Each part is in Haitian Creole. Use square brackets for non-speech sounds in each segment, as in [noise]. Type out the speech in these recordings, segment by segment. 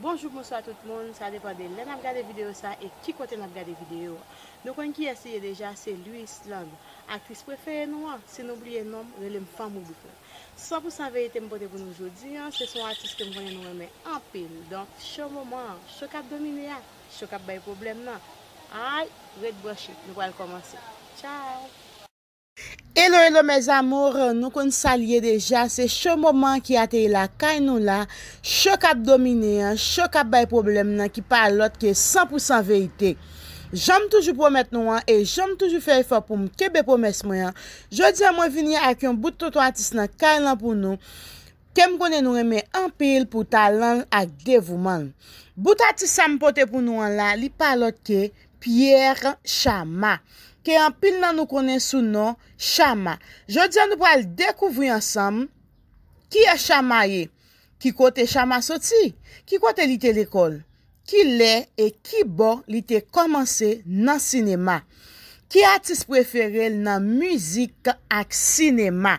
Bonjou mounso a tout moun, sa depande len ap gade videyo sa e ki kote ap gade videyo. Nou kon ki yasiye deja, se Louis Sloan, aktris prefere nou an, se nou blye nom, rele m fam mou bitan. Sa poun sa veyete m pote pou nou jodi an, se son aktris ke m vanyen nou eme apil. Don, shou mou moun, shou kap domine ya, shou kap baye problem nan. Ay, red brushing, nou kwa l komansi. Chai! E lo e lo mez amor, nou kon salye deja, se che moman ki ate la, kay nou la, chok ap domine an, chok ap bay problem nan ki palot ke 100% veyite. Jom toujou promet nou an, e jom toujou fey fa poum kebe pomes mwen an, jodi an mwen vini ak yon bout toto atis nan kay lan pou nou, kem konen nou reme an pil pou talan ak devouman. Bout atis sa mpote pou nou an la, li palot ke Pierre Chama. ke an pil nan nou konen sou nan Chama. Je diyan nou pral dekouvri ansam ki a e Chama ye? Ki kote Chama soti? Ki kote li te lekol? Ki le e ki bo li te komanse nan sinema? Ki atis preferel nan muzik ak sinema?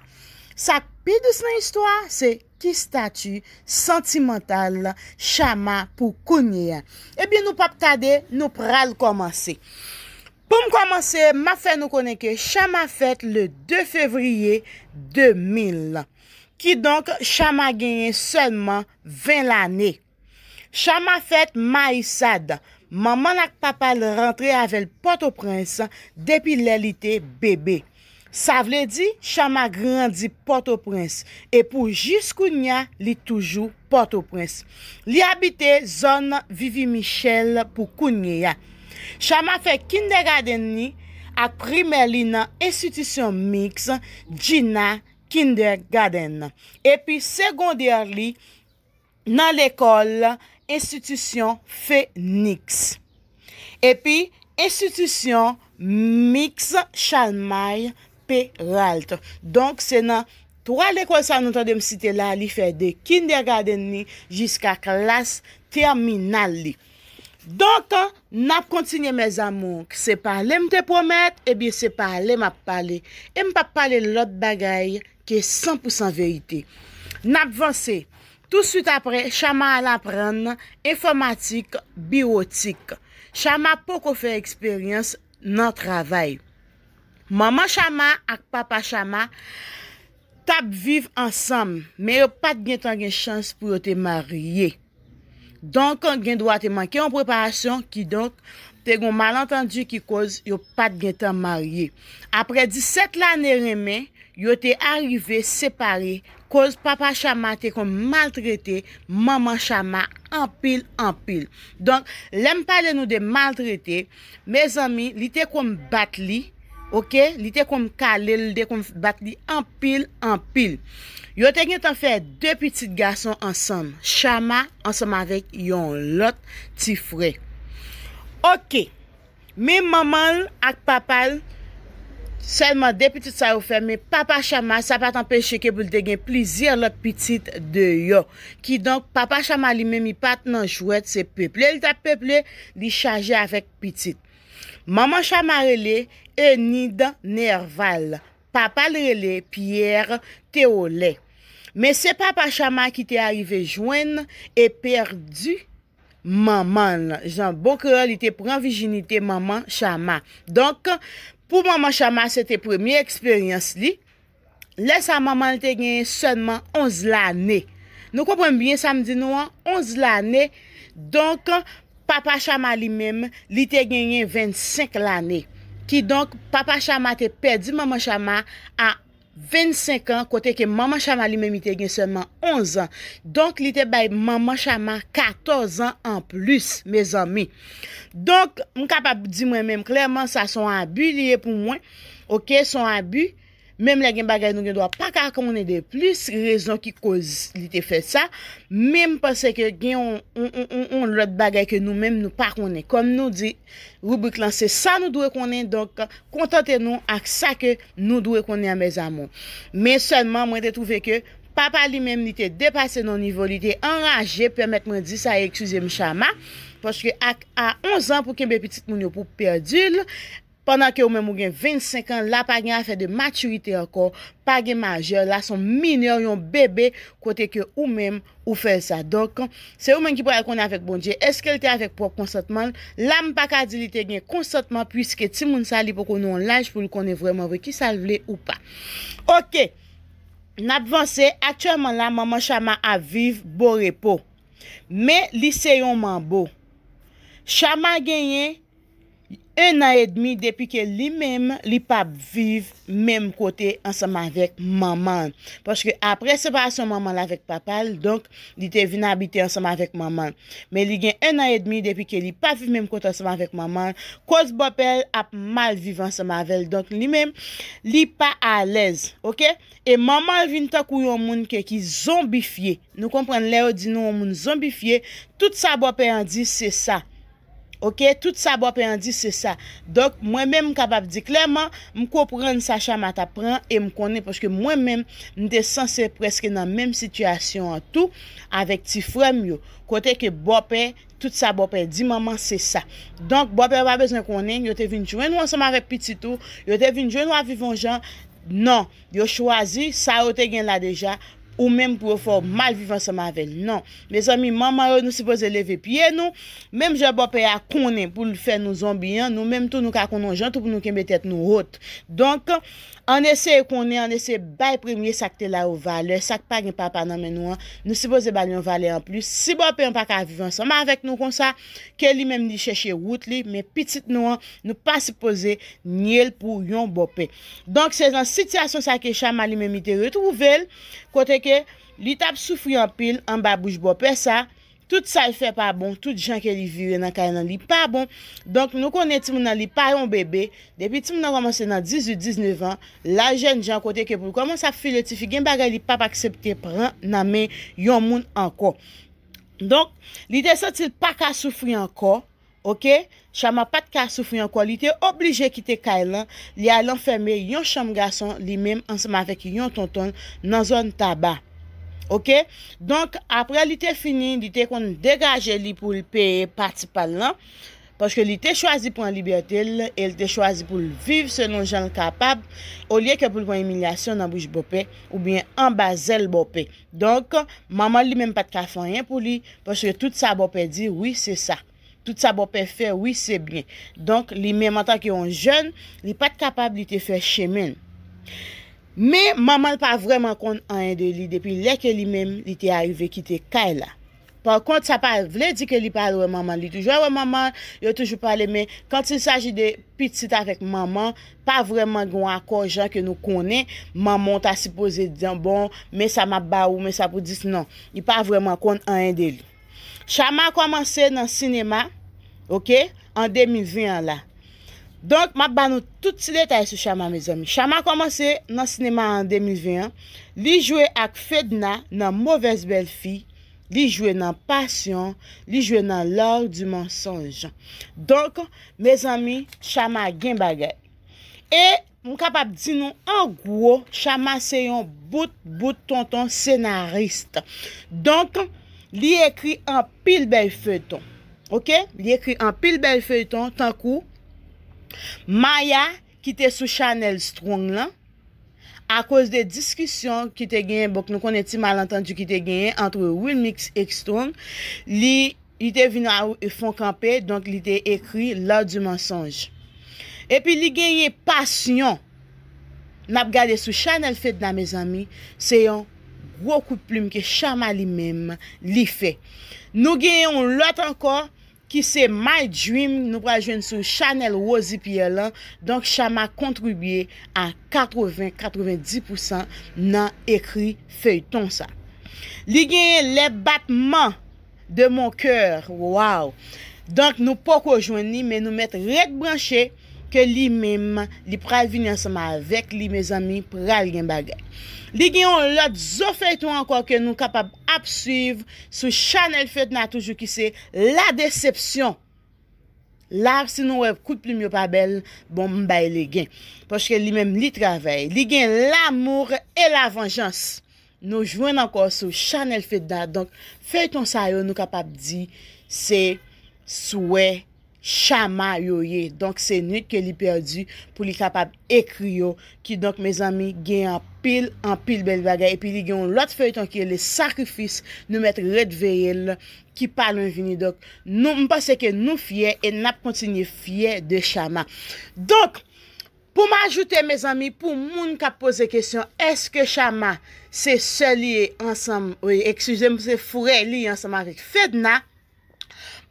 Sa pil dis nan istwa se ki statu sentimental Chama pou kounye? Ebi nou pap tade nou pral komanse. Pou m komanse, ma fè nou konenke chama fèt le 2 fevriye 2000. Ki donk chama genyen selman 20 l anè. Chama fèt ma isad. Maman ak papa l rentre avèl Port-au-Prince depi l elite bebe. Sa vle di, chama grandi Port-au-Prince. E pou jis kounye li toujou Port-au-Prince. Li abite zon Vivi Michel pou kounye ya. Chama fe Kindergarden ni, a primer li nan institisyon miks, jina Kindergarden. Epi, segondier li nan lekol, institisyon Feniks. Epi, institisyon miks, chanmay, peralt. Donk, se nan toal lekol sa notadem site la, li fe de Kindergarden ni, jiska klas terminal li. Don tan, nap kontinye me zamon. Se pa alem te pwomet, ebi eh se pa alem ap pale. E m pa pale lot bagay ki e 100% veyite. Nap vansi, tout süt apre, chama alapren, informatik, biotik. Chama pou ko fe eksperyans nan travay. Maman chama ak papa chama, tap viv ansam. Me yo pat gen tan gen chans pou yo te marye. Donk gen dwa te manke yon preparasyon ki donk te yon malantandu ki koz yon pat gen tan marye. Apre 17 lane remen, yon te arrive separe koz papa chaman te kon maltrete, maman chaman empil, empil. Donk lem pale nou de maltrete, me zami li te kon batli, li te kon kalel, li te kon batli empil, empil. Yo te gen tan fè dè pitit gason ansanm, chama ansanm avèk yon lot ti fwè. Ok, mi maman ak papal, selman dè pitit sa ou fè, mi papa chama sa patan peche ke pou te gen plizir lè pitit de yo. Ki donk papa chama li men mi pat nan chouèt se peple, li tap peple li chaje avèk pitit. Maman chama rele, e ni dan nerval la. apalrele pier te ole. Me se papa chaman ki te arive jwen e perdi maman la. Jan bokre li te pran vijinite maman chaman. Donk pou maman chaman se te premye eksperyans li, le sa maman li te genyen sonman 11 lane. Nou komponm byen samdi nou an 11 lane. Donk papa chaman li mem li te genyen 25 lane. Ki donk papa chaman te perdi maman chaman an 25 an kote ke maman chaman li men mi te gen seman 11 an. Donk li te bay maman chaman 14 an an plus, me zami. Donk mou kapap di mwen men mwen, klerman sa son an bu li e pou mwen. Ok, son an bu. Mem la gen bagay nou gen dwa pa ka konen de plus rezon ki koz li te fe sa. Mem pase ke gen yon lot bagay ke nou menm nou pa konen. Kom nou di, Roubouk lan se sa nou dwe konen, donk kontante nou ak sa ke nou dwe konen a mez amon. Men senman, mwen te touve ke papa li menm li te depase nou nivou, li te enraje, pwemet mwen di sa e eksuze mchama, poske ak a 11 an pou kembe pitit moun yo pou perdil, Panan bon ke ou men moun gen 25 an, la pa gen afe de maturite akor, pa gen majer, la son minyor yon bebe kote ke ou men ou fel sa. Donk, se ou men ki pou el konen avek bonje, eske el te avek pou konsantman, la m pa ka dilite gen konsantman, pwiske ti moun sali pou konen on laj pou konen vreman vwe ki sal vle ou pa. Ok, nabvanse, atyèman la maman chaman aviv bo repo, me liseyon man bo. Chaman genyen... 1 an et demi depi ke li mèm li pap viv mèm kote ansèm avèk maman. Paske apre separasyon maman la vèk papal, donk li te vin abite ansèm avèk maman. Men li gen 1 an et demi depi ke li pap viv mèm kote ansèm avèk maman, kos bopel ap mal viv ansèm avèl. Donk li mèm li pa alèz, ok? E maman vin takou yon moun ke ki zombifiye. Nou kompren le ou di nou yon moun zombifiye, tout sa bopel an di se sa. Ok, tout sa bopè an di se sa. Donk, mwen men mkabab di klerman, mkopren sa chan matapren e mkone. Poske mwen men, nite sanse preske nan menm situasyon an tou, avèk ti frèm yo, kote ke bopè, tout sa bopè, di maman se sa. Donk, bopè wap bezan konen, yo te vinjwen wansan ma repiti tou, yo te vinjwen wavivon jan, non, yo chwazi, sa yo te gen la deja, Ou menm pou ou fò mal vivansama avèl. Non. Me zami, maman ou nou sipose leve piye nou. Menm jè bopè akounen pou l'fè nou zambiyan. Nou menm tou nou kakounon jantou pou nou kembe tèt nou hot. Donk, an esè akounen, an esè bay premiye sakte la ou vale. Sakpa gen papa nan men nou an. Nou sipose bale yon vale an plus. Si bopè an pa ka vivansama avèk nou konsa, ke li menm ni chèche wout li. Menm pitit nou an, nou pa sipose nye l pou yon bopè. Donk, se zan sityasyon sa ke chanman li menm ite retrouvel. Koteke, li tap soufri an pil, an babouj bo pe sa, tout sa l fe pa bon, tout jan ke li vire nan kare nan li pa bon. Donk nou konen ti mou nan li payon bebe, depi ti mou nan komanse nan 18-19 an, la jen jan koteke pou koman sa filetifi gen bagay li pap aksepte pran nan men yon moun anko. Donk, li te sotil pa ka soufri anko. Ok, chama pat ka soufri an kwa li te oblije kite kailan Li alan feme yon chanm gason li menm ansama vek yon tonton nan zon taba Ok, donk apre li te finin, li te kon degaje li pou l'peye pati palan Pwoske li te chwazi pou an libertel, li te chwazi pou l'viv selon jan kapab O liye ke pou lwen emilyasyon nan bouj bope, ou bien an bazel bope Donk, maman li menm pat ka fanyen pou li, pwoske tout sa bope di, oui se sa tout sa bo pe fe, oui se bie. Donk, li mem an tan ki yon jen, li pat kapab li te fe che men. Me, maman pa vreman kon an en de li, depi leke li mem, li te arive kite kaila. Pon kont, sa pa vle di ke li pale we maman, li toujwe we maman, yo toujwe pale, me, kont se saji de pitit avek maman, pa vreman gwen akon jan ke nou konen, maman ta si pose diyan, bon, me sa ma ba ou, me sa pou dis nan, li pa vreman kon an en de li. Chaman komanse nan sinema, Ok, an 2021 la. Donk, ma banou touti letay sou chaman, me zami. Chaman komanse nan sinema an 2021. Li jwe ak fedna nan mouves bel fi. Li jwe nan pasyon. Li jwe nan lor di mensonjan. Donk, me zami, chaman gen bagay. E, moun kapap di nou, an gou, chaman seyon bout bout ton ton senarist. Donk, li ekri an pil bel feton. Ok? Li ekri an pil bel feyton tankou Maya ki te sou chanel strong lan. A koz de diskisyon ki te genyen bok nou konen ti malantandu ki te genyen antre Wilmix ek strong. Li li te vina ou fon kampe donk li te ekri lor du mensonj. E pi li genyen pasyon nap gade sou chanel fed nan me zami se yon woku ploum ki chanma li menm li fe. Nou genyen ou lot ankon Ki se My Dream nou prajwen sou chanel wosi piye lan. Donk chan ma kontribuye a 80-90% nan ekri feyton sa. Li genye le batman de mon kèr. Wow! Donk nou poko jweni men nou met rek branchè. ke li mèm li pral vini ansama avèk li mèz ami pral gen bagay. Li gen yon lot zo fèy ton anko ke nou kapap ap suyv sou chanel fèt nan toujou ki se la decepsyon. Lar si nou wèv kout pli myo pa bel, bon mbèy li gen. Pochke li mèm li travèy. Li gen l'amour et la vengeance. Nou jwen anko sou chanel fèt nan. Donk fèy ton sayon nou kapap di se souèy. Chama yo ye Donk se nit ke li perdi pou li kapap Ekri yo ki donk me zami Gen an pil an pil bel vaga E pi li gen lot fey tonke le sakrifis Nou metre red vey el Ki palon vini donk Nou mpase ke nou fye E nap kontinye fye de chama Donk pou ma ajoute me zami Pou moun ka pose kesyon Eske chama se seli Ensem Fure li ensem avik fedna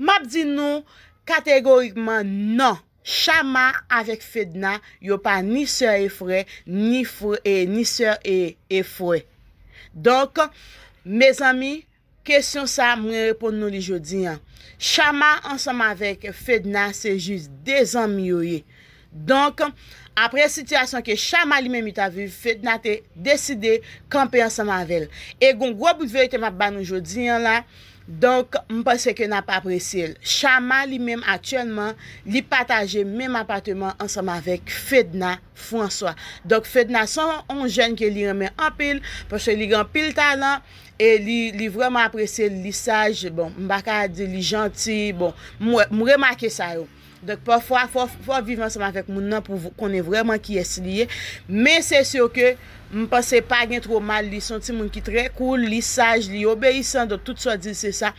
Map di nou kategorikman nan, chama avèk FEDNA yo pa ni sè e fwè, ni fwè, ni sè e fwè. Donk, mè zami, kèsyon sa mwen repon nou li jodi an. Chama ansama avèk FEDNA se jis de zami yo ye. Donk, apre sityasyon ke chama li mè mi ta vif, FEDNA te deside kampè ansama avèl. E gon, gwa bout veyte mwen ban nou jodi an la, Donk m pa seke na pa apresil. Chama li mèm atyèlman li pataje mèm apatèman ansèm avèk Fèdna François. Donk Fèdna son on jèn ke li remè anpil. Pò se li gampil talan. E li vreman apresil li saj. Bon m baka di li janti. Bon m remakè sa yon. Dok pa fwa, fwa, fwa vivan seman fek moun nan pou konen vreman ki es liye. Men se syo ke mpase pa gen tro mal li, son ti moun ki tre koul, li saj, li obeysan, dok tout sa di se sa.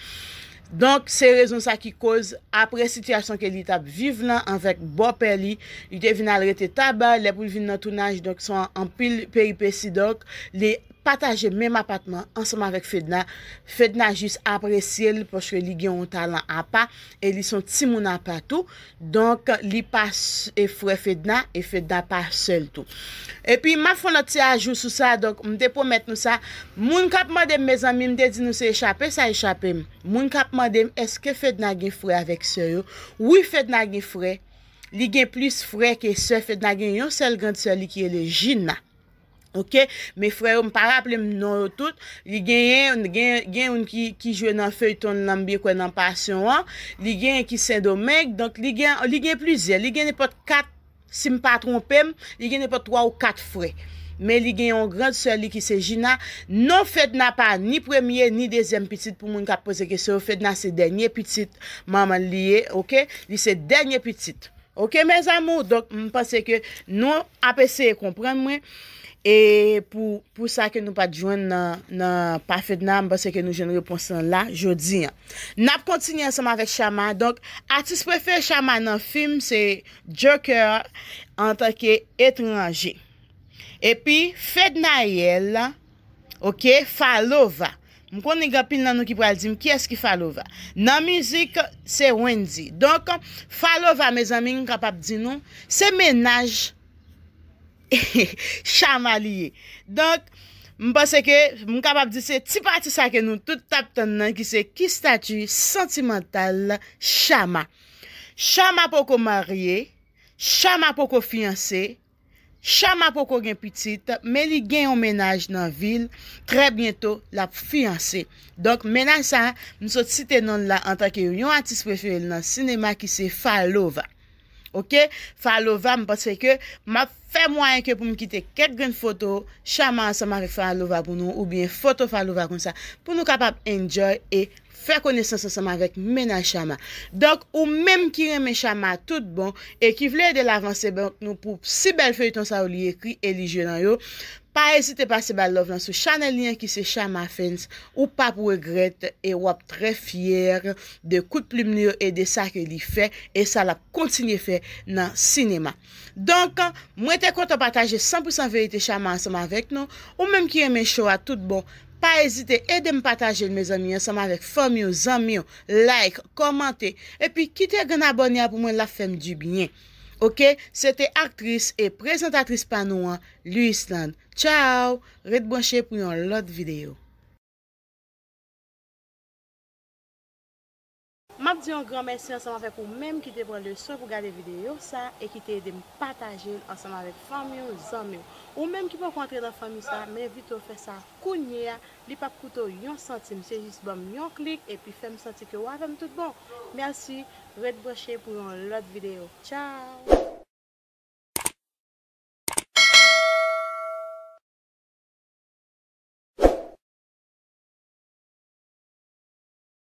Donk se rezon sa ki koz apre sityasyon ke li tap vivan anvek bopè li, li devina alrete taba, li apil vin nan tonaj, dok son anpil peripe si, dok li apil. pataje menm apatman anseman vek Fedna, Fedna jis apresye li poske li gen yon talan apat, e li son timoun apatou, donk li pas e fwe Fedna, e Fedna pasel tou. E pi ma fwona ti ajou sou sa, donk mde pou met nou sa, moun kap mandem mezan, mde di nou se echapè, sa echapè, moun kap mandem eske Fedna gen fwe avek se yo, ou Fedna gen fwe, li gen plis fwe ke se Fedna gen yon sel grand se li ki ele jina, Ok, mè frè ou m'parap lè m'non ou tout Li gen yon, li gen yon ki jwen nan fey ton nan bi kwen nan pasyon an Li gen yon ki sen domèk Donk li gen, li gen plizè Li gen nè pot 4, si m'pa trompèm Li gen nè pot 3 ou 4 frè Mè li gen yon grand sè li ki se jina Non fèt nan pa ni premye ni dezem pitit pou moun kat pose kese Fèt nan se denye pitit maman liye Ok, li se denye pitit Ok mè zamou, donk m'pase ke Non apese e komprende mwen E pou sa ke nou pa djwen nan pafe dna mba se ke nou jenre ponsan la, jodi an. Nap kontinye anseman vek chaman. Donk, artist prefere chaman nan film se Joker an ta ke etranji. E pi, fed na yel, ok, falova. Mkwone niga pil nan nou ki pral di m, kyes ki falova? Nan mizik, se Wendy. Donk, falova, me zami, mkapap di nou, se menaj chaman. [laughs] Chama liye. Donk, mwen paseke, mwen kapap di se, ti pati sa ke nou tout tap ton nan ki se, ki statu sentimental la chama. Chama pou ko marye, chama pou ko fiyanse, chama pou ko gen pitit, men li gen yon menaj nan vil, tre biento la pou fiyanse. Donk, menan sa, mwen so tite nan la, an tanke yon antispefele nan sinema ki se, falova. Ok? Falova mwen paseke, mwen pa fiyanse, Fè mwenye ke pou m kite ket gen fotou chaman anseman vek fè an louva pou nou ou bien fotou fè an louva kon sa pou nou kapap enjoy e fè konesen anseman vek menan chaman. Donk ou menm ki reme chaman tout bon e ki vle de lavan se eh ben nou pou si bel fè yon sa ou li ekri e li jenan yo, pa esite pa se balov lan sou chanel nyen ki se chaman fèns ou pa pou egret e wap tre fyer de kout plim nyo e de sa ke li fè e sa la kontinye fè nan sinema. Donk mwen Mwen te konta pataje 100% verite chaman anseman vek nou. Ou menm ki yon men show a tout bon. Pa ezite e de m pataje l men zanmyon anseman vek. Fonmyon, zanmyon, like, komante. E pi ki te gwen abonya pou mwen la fem di binyen. Ok, se te aktris e prezentatris pa nou an Louis Land. Ciao, red bonche pou yon lot videyo. Mabdi yon gran mersi anseman vek ou menm ki te pralye sou pou gade videyo sa e ki te edem patajil anseman vek famyo, zanmyo. Ou menm ki pou kontre dan famyo sa, men vitou fe sa kounye ya. Li pap koutou yon senti, mse jis bom yon klik e pi fe m senti ke wavam tout bon. Mersi, red breche pou yon lot videyo. Tchao!